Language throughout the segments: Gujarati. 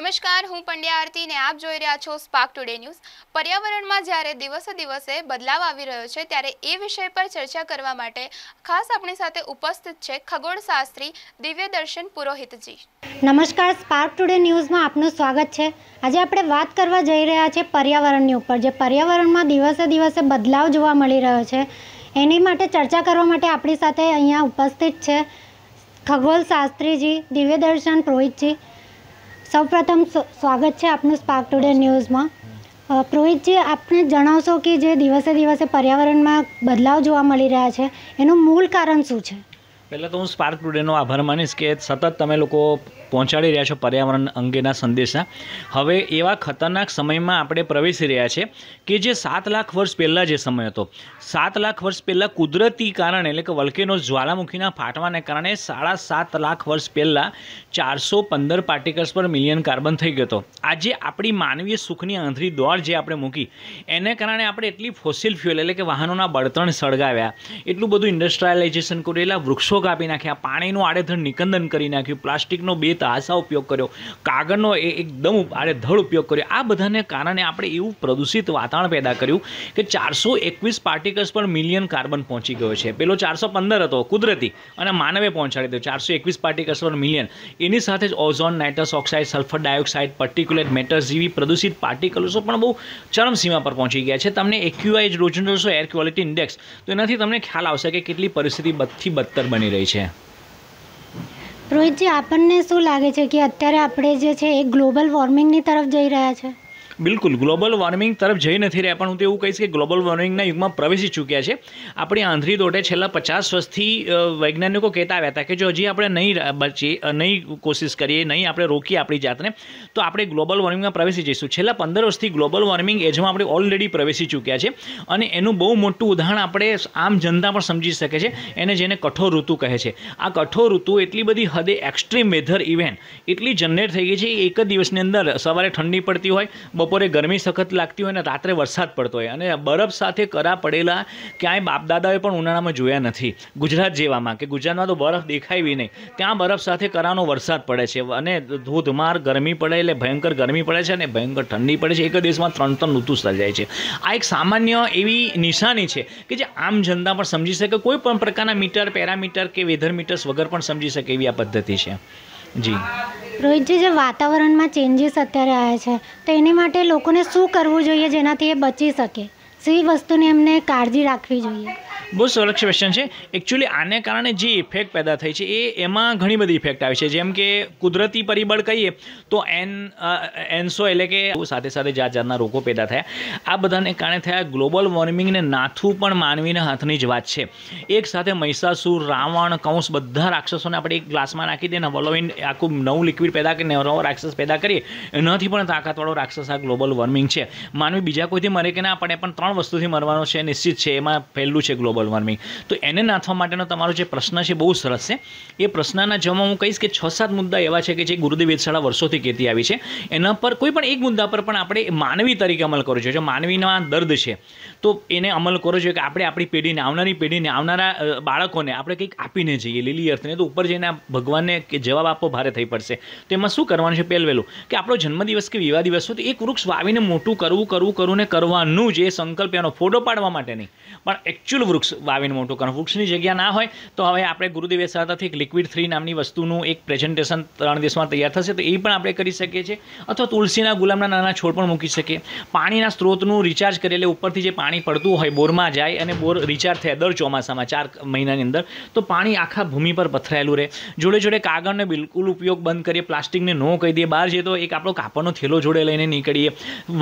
નમસ્કાર હું પંડ્યા આરતી આપ જોઈ રહ્યા છો સ્પાર્ક ટુડે ન્યૂઝ પર્યાવરણમાં જ્યારે દિવસે દિવસે બદલાવ આવી રહ્યો છે ત્યારે એ વિષય પર ચર્ચા કરવા માટે ખાસ આપણી સાથે ઉપસ્થિત છે ખગોળશાસ્ત્રી દિવ્યદર્શન પુરોહિતજી નમસ્કાર સ્પાર્ક ટુડે ન્યૂઝમાં આપનું સ્વાગત છે આજે આપણે વાત કરવા જઈ રહ્યા છીએ પર્યાવરણની ઉપર જે પર્યાવરણમાં દિવસે દિવસે બદલાવ જોવા મળી રહ્યો છે એની માટે ચર્ચા કરવા માટે આપણી સાથે અહીંયા ઉપસ્થિત છે ખગોળશાસ્ત્રીજી દિવ્યદર્શન પુરોહિતજી સૌપ્રથમ સ્વાગત છે આપનું સ્પાર્ક ટુડે ન્યૂઝમાં પ્રોહિતજી આપને જણાવશો કે જે દિવસે દિવસે પર્યાવરણમાં બદલાવ જોવા મળી રહ્યા છે એનું મૂળ કારણ શું છે પહેલાં તો હું સ્પાર્ક ટુડેનો આભાર માનીશ કે સતત તમે લોકો પહોંચાડી રહ્યા છો પર્યાવરણ અંગેના સંદેશા હવે એવા ખતરનાક સમયમાં આપણે પ્રવેશી રહ્યા છે કે જે સાત લાખ વર્ષ પહેલાં જે સમય હતો સાત લાખ વર્ષ પહેલાં કુદરતી કારણે એટલે કે વલ્કેનો જ્વાળામુખીના ફાટવાને કારણે સાડા સાત લાખ વર્ષ પહેલાં ચારસો પંદર પાર્ટિકલ્સ પર મિલિયન કાર્બન થઈ ગયો હતો આજે આપણી માનવીય સુખની આંધળી દોડ જે આપણે મૂકી એને કારણે આપણે એટલી ફોસિલ ફ્યુઅલ એટલે કે વાહનોના બળતણ સળગાવ્યા એટલું બધું ઇન્ડસ્ટ્રીયલાઇઝેશન કર્યું એટલા વૃક્ષો કાપી નાખ્યા પાણીનું આડેધડ નિકંદન કરી નાખ્યું પ્લાસ્ટિકનો બે કાસા ઉપયોગ કર્યો કાગળનો એ એકદમ આડેધડ ઉપયોગ કર્યો આ બધાને કારણે આપણે એવું પ્રદૂષિત વાતાવરણ પેદા કર્યું કે ચારસો એકવીસ પાર્ટિકલ્સ પર મિલિયન કાર્બન પહોંચી ગયો છે પેલો ચારસો પંદર હતો કુદરતી અને માનવે પહોંચાડી દીધો ચારસો એકવીસ પાર્ટિકલ્સ પર મિલિયન એની સાથે જ ozone nitrous oxide sulphur dioxide particulate matter જેવી પ્રદૂષિત પાર્ટિકલ્સો પણ બહુ ચરમસીમા પર પહોંચી ગયા છે તમને એક્યુઆઈ રોજન રોજ એર ક્વોલિટી ઇન્ડેક્સ તો એનાથી તમને ખ્યાલ આવશે કે કેટલી પરિસ્થિતિ બદથી બદતર બની રહી છે રોહિતજી આપણને શું લાગે છે કે અત્યારે આપણે જે છે એ ગ્લોબલ વોર્મિંગની તરફ જઈ રહ્યા છે બિલકુલ ગ્લોબલ વોર્મિંગ તરફ જઈ નથી રહ્યા પણ હું તો એવું કહીશ કે ગ્લોબલ વોર્મિંગના યુગમાં પ્રવેશી ચૂક્યા છે આપણે આંધ્રી દોટે છેલ્લા પચાસ વર્ષથી વૈજ્ઞાનિકો કહેતા આવ્યા હતા કે જો હજી આપણે નહીં બચીએ નહીં કોશિશ કરીએ નહીં આપણે રોકીએ આપણી જાતને તો આપણે ગ્લોબલ વોર્મિંગમાં પ્રવેશી જઈશું છેલ્લા પંદર વર્ષથી ગ્લોબલ વોર્મિંગ એજમાં આપણે ઓલરેડી પ્રવેશી ચૂક્યા છે અને એનું બહુ મોટું ઉદાહરણ આપણે આમ જનતા પણ સમજી શકે છે એને જેને કઠોર ઋતુ કહે છે આ કઠોર ઋતુ એટલી બધી હદે એક્સ્ટ્રીમ વેધર ઇવેન્ટ એટલી જનરેટ થઈ ગઈ છે એક જ દિવસની અંદર સવારે ઠંડી પડતી હોય બપોરે ગરમી સખત લાગતી હોય અને રાત્રે વરસાદ પડતો હોય અને બરફ સાથે કરા પડેલા ક્યાંય બાપદાદાએ પણ ઉનાળામાં જોયા નથી ગુજરાત જેવામાં કે ગુજરાતમાં તો બરફ દેખાય બી નહીં ત્યાં બરફ સાથે કરાનો વરસાદ પડે છે અને ધોધમાર ગરમી પડે એટલે ભયંકર ગરમી પડે છે અને ભયંકર ઠંડી પડે છે એક દેશમાં ત્રણ ત્રણ ઋતુ સર્જાય છે આ એક સામાન્ય એવી નિશાની છે કે જે આમ જનતા પણ સમજી શકે કોઈ પણ પ્રકારના મીટર પેરામીટર કે વેધર મીટર્સ વગર પણ સમજી શકે એવી આ પદ્ધતિ છે જી રોહિતજી જે વાતાવરણમાં ચેન્જીસ અત્યારે આવ્યા છે તો એની માટે લોકોને શું કરવું જોઈએ જેનાથી એ બચી શકે સી વસ્તુની એમને કાળજી રાખવી જોઈએ બહુ સરસ ક્વેશ્ચન છે એકચ્યુઅલી આને કારણે જે ઇફેક્ટ પેદા થઈ છે એ એમાં ઘણી બધી ઇફેક્ટ આવી છે જેમ કે કુદરતી પરિબળ કહીએ તો એન એન્સો એટલે કે સાથે સાથે જાત જાતના રોગો પેદા થયા આ બધાને કારણે થયા ગ્લોબલ વોર્મિંગને નાથું પણ માનવીના હાથની જ વાત છે એક સાથે મહિષાસુર રાવણ કૌંસ બધા રાક્ષસોને આપણે એક ગ્લાસમાં નાખી દઈએ હલોવીન આખું નવું લિક્વિડ પેદા કરીને નવો રાક્ષસ પેદા કરીએ એનાથી પણ તાકાતવાળો રાક્ષસ આ ગ્લોબલ વોર્મિંગ છે માનવી બીજા કોઈથી મરે કે ના પડે પણ ત્રણ વસ્તુથી મરવાનો છે નિશ્ચિત છે એમાં પહેલું છે ગ્લોબલ ગ્લોબલ વોર્મિંગ તો એને નાથવા માટેનો તમારો જે પ્રશ્ન છે બહુ સરસ છે એ પ્રશ્નના જવાબમાં હું કહીશ કે છ સાત મુદ્દા એવા છે કે જે ગુરુદેવ વેદશાળા વર્ષોથી કહેતી આવી છે એના પર કોઈ પણ એક મુદ્દા પર પણ આપણે માનવી તરીકે અમલ કરવો જોઈએ જો માનવીમાં દર્દ છે તો એને અમલ કરવો જોઈએ કે આપણે આપણી પેઢીને આવનારી પેઢીને આવનારા બાળકોને આપણે કંઈક આપીને જઈએ લીલી અર્થને તો ઉપર જઈને ભગવાનને કે જવાબ આપવો ભારે થઈ પડશે તો એમાં શું કરવાનું છે પહેલવેલું કે આપણો જન્મદિવસ કે વિવાહ દિવસ હોય તો એક વૃક્ષ વાવીને મોટું કરવું કરવું કરવું ને કરવાનું જ એ સંકલ્પ એનો ફોટો પાડવા માટે નહીં પણ એકચ્યુઅલ વૃક્ષ વૃક્ષ વાવીને મોટું કરવું વૃક્ષની જગ્યા ના હોય તો હવે આપણે ગુરુદેવ તરફથી એક લિક્વિડ થ્રી નામની વસ્તુનું એક પ્રેઝન્ટેશન ત્રણ દિવસમાં તૈયાર થશે તો એ પણ આપણે કરી શકીએ છીએ અથવા તુલસીના ગુલાબના નાના છોડ પણ મૂકી શકીએ પાણીના સ્ત્રોતનું રિચાર્જ કરીએ એટલે ઉપરથી જે પાણી પડતું હોય બોરમાં જાય અને બોર રિચાર્જ થાય દર ચોમાસામાં ચાર મહિનાની અંદર તો પાણી આખા ભૂમિ પર પથરાયેલું રહે જોડે જોડે કાગળને બિલકુલ ઉપયોગ બંધ કરીએ પ્લાસ્ટિકને નો કહી દઈએ બહાર જઈએ તો એક આપણો કાપડનો થેલો જોડે લઈને નીકળીએ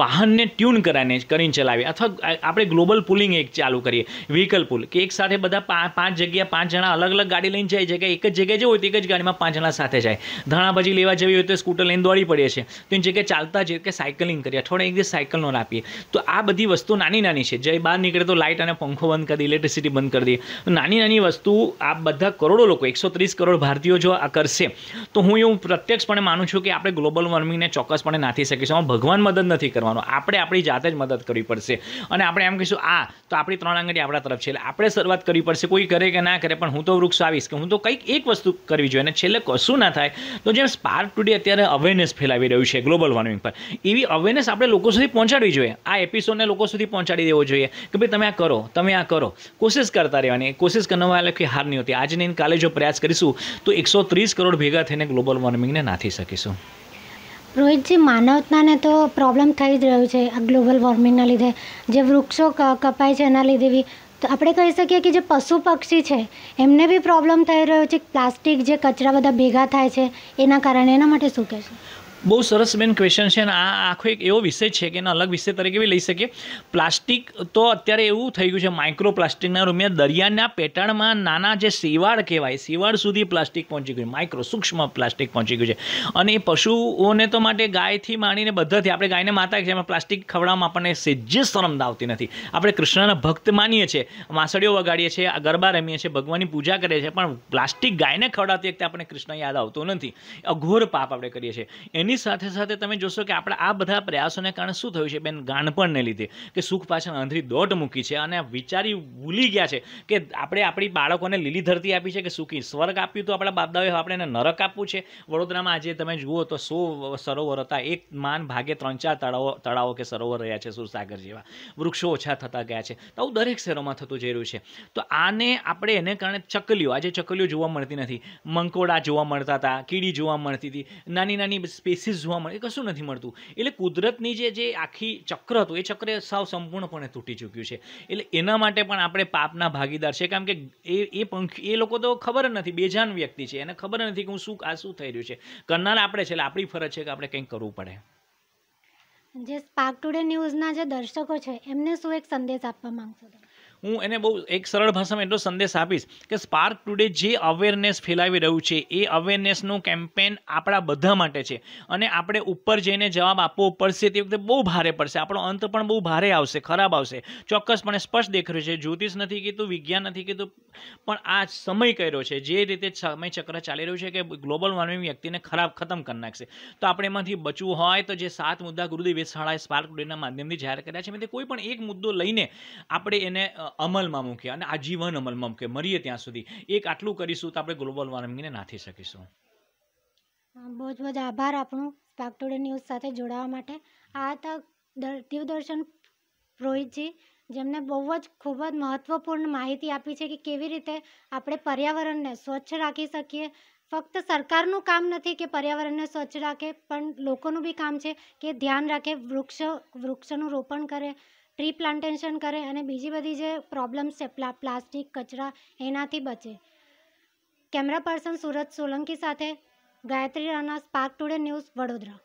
વાહનને ટ્યુન કરાવીને કરીને ચલાવીએ અથવા આપણે ગ્લોબલ પુલિંગ એક ચાલુ કરીએ વ્હીકલ ફૂલ કે એક સાથે બધા પાંચ જગ્યા પાંચ જણા અલગ અલગ ગાડી લઈને જાય છે કે એક જ જગ્યાએ જવું હોય તો એક જ ગાડીમાં પાંચ જણા સાથે જાય ધાણાભાજી લેવા જવી હોય તો સ્કૂટર લઈને દોડી પડીએ છીએ તો એની જગ્યાએ ચાલતા જઈએ કે સાયકલિંગ કરીએ અઠવાડિયે એક દિવસ સાયકલનો આપીએ તો આ બધી વસ્તુ નાની નાની છે જે બહાર નીકળે તો લાઇટ અને પંખો બંધ કરી દે ઇલેક્ટ્રિસિટી બંધ કરી દે નાની નાની વસ્તુ આ બધા કરોડો લોકો એકસો ત્રીસ કરોડ ભારતીયો જો આ કરશે તો હું એવું પ્રત્યક્ષપણે માનું છું કે આપણે ગ્લોબલ વોર્મિંગને ચોક્કસપણે નાથી શકીશું આમાં ભગવાન મદદ નથી કરવાનો આપણે આપણી જાતે જ મદદ કરવી પડશે અને આપણે એમ કહીશું આ તો આપણી ત્રણ આંગળી આપણા તરફ છે એટલે આપણે શરૂઆત કરવી પડશે કોઈ કરે કે ના કરે પણ હું તો વૃક્ષ આવીશ કે હું તો કંઈક એક વસ્તુ કરવી જોઈએ અને છેલ્લે કશું ના થાય તો જેમ સ્પાર્ક ટુડે અત્યારે અવેરનેસ ફેલાવી રહ્યું છે ગ્લોબલ વોર્મિંગ પર એવી અવેરનેસ આપણે લોકો સુધી પહોંચાડવી જોઈએ આ એપિસોડને લોકો સુધી પહોંચાડી દેવો જોઈએ કે ભાઈ તમે આ કરો તમે આ કરો કોશિશ કરતા રહેવાની કોશિશ કરવામાં લખી હાર નહીં હોતી આજની કાલે જો પ્રયાસ કરીશું તો એકસો ત્રીસ કરોડ ભેગા થઈને ગ્લોબલ વોર્મિંગને નાથી શકીશું રોહિતજી માનવતાને તો પ્રોબ્લેમ થઈ જ રહ્યું છે આ ગ્લોબલ વોર્મિંગના લીધે જે વૃક્ષો કપાય છે એના લીધે બી તો આપણે કહી શકીએ કે જે પશુ પક્ષી છે એમને બી પ્રોબ્લેમ થઈ રહ્યો છે પ્લાસ્ટિક જે કચરા બધા ભેગા થાય છે એના કારણે એના માટે શું કહેશો બહુ સરસ બેન ક્વેશ્ચન છે અને આ આખો એક એવો વિષય છે કે એનો અલગ વિષય તરીકે બી લઈ શકીએ પ્લાસ્ટિક તો અત્યારે એવું થઈ ગયું છે માઇક્રો પ્લાસ્ટિકના રૂમે દરિયાના પેટાળમાં નાના જે સીવાડ કહેવાય સીવાડ સુધી પ્લાસ્ટિક પહોંચી ગયું માઇક્રો સૂક્ષ્મ પ્લાસ્ટિક પહોંચી ગયું છે અને એ પશુઓને તો માટે ગાયથી માંડીને બધાથી આપણે ગાયને માતા છે એમાં પ્લાસ્ટિક ખવડાવવામાં આપણને સેજ્ય શરમદ આવતી નથી આપણે કૃષ્ણના ભક્ત માનીએ છીએ માસળીઓ વગાડીએ છીએ ગરબા રમીએ છીએ ભગવાનની પૂજા કરીએ છીએ પણ પ્લાસ્ટિક ગાયને ખવડાવતી વખતે આપણને કૃષ્ણ યાદ આવતો નથી અઘોર પાપ આપણે કરીએ છીએ એની એની સાથે સાથે તમે જોશો કે આપણા આ બધા પ્રયાસોને કારણે શું થયું છે બેન ગાંડપણને લીધે કે સુખ પાછળ આંધળી દોટ મૂકી છે અને વિચારી ભૂલી ગયા છે કે આપણે આપણી બાળકોને લીલી ધરતી આપી છે કે સુખી સ્વર્ગ આપ્યું તો આપણા બાપદાઓએ આપણે એને નરક આપવું છે વડોદરામાં આજે તમે જુઓ તો સો સરોવર હતા એક માન ભાગે ત્રણ ચાર તળાવો તળાવો કે સરોવર રહ્યા છે સુરસાગર જેવા વૃક્ષો ઓછા થતા ગયા છે તો આવું દરેક શહેરોમાં થતું જઈ રહ્યું છે તો આને આપણે એને કારણે ચકલીઓ આજે ચકલીઓ જોવા મળતી નથી મંકોડા જોવા મળતા હતા કીડી જોવા મળતી હતી નાની નાની સ્પેસી બેસિસ જોવા મળે કશું નથી મળતું એટલે કુદરતની જે જે આખી ચક્ર હતું એ ચક્ર સાવ સંપૂર્ણપણે તૂટી ચૂક્યું છે એટલે એના માટે પણ આપણે પાપના ભાગીદાર છે કારણ કે એ એ પંખ એ લોકો તો ખબર નથી બેજાન વ્યક્તિ છે એને ખબર નથી કે હું શું આ શું થઈ રહ્યું છે કરનાર આપણે છે એટલે આપણી ફરજ છે કે આપણે કંઈક કરવું પડે જે સ્પાર્ક ટુડે ન્યૂઝના જે દર્શકો છે એમને શું એક સંદેશ આપવા માંગશો તમે હું એને બહુ એક સરળ ભાષામાં એટલો સંદેશ આપીશ કે સ્પાર્ક ટુડે જે અવેરનેસ ફેલાવી રહ્યું છે એ અવેરનેસનું કેમ્પેન આપણા બધા માટે છે અને આપણે ઉપર જઈને જવાબ આપવો પડશે તે વખતે બહુ ભારે પડશે આપણો અંત પણ બહુ ભારે આવશે ખરાબ આવશે ચોક્કસપણે સ્પષ્ટ દેખાયું છે જ્યોતિષ નથી કીધું વિજ્ઞાન નથી કીધું પણ આ સમય કર્યો છે જે રીતે સમય ચક્ર ચાલી રહ્યું છે કે ગ્લોબલ વોર્મિંગ વ્યક્તિને ખરાબ ખતમ કરી નાખશે તો આપણે એમાંથી બચવું હોય તો જે સાત મુદ્દા ગુરુદેવ વેધશાળાએ સ્પાર્ક ટુડેના માધ્યમથી જાહેર કર્યા છે તે કોઈ પણ એક મુદ્દો લઈને આપણે એને અમલમાં મૂકીએ અને આજીવન અમલમાં મૂકીએ મરીએ ત્યાં સુધી એક આટલું કરીશું તો આપણે ગ્લોબલ વોર્મિંગને નાથી શકીશું બહુ જ બધા આભાર આપણું સ્પાર્ક ટુડે ન્યૂઝ સાથે જોડાવા માટે આ હતા દિવદર્શન રોહિતજી જેમને બહુ જ ખૂબ જ મહત્ત્વપૂર્ણ માહિતી આપી છે કે કેવી રીતે આપણે પર્યાવરણને સ્વચ્છ રાખી શકીએ ફક્ત સરકારનું કામ નથી કે પર્યાવરણને સ્વચ્છ રાખે પણ લોકોનું બી કામ છે કે ધ્યાન રાખે વૃક્ષ વૃક્ષનું રોપણ કરે ટ્રી પ્લાન્ટેશન કરે અને બીજી બધી જે પ્રોબ્લેમ્સ છે પ્લાસ્ટિક કચરા એનાથી બચે કેમેરા પર્સન સુરજ સોલંકી સાથે Gayatri Rana Spark Today News Vadodara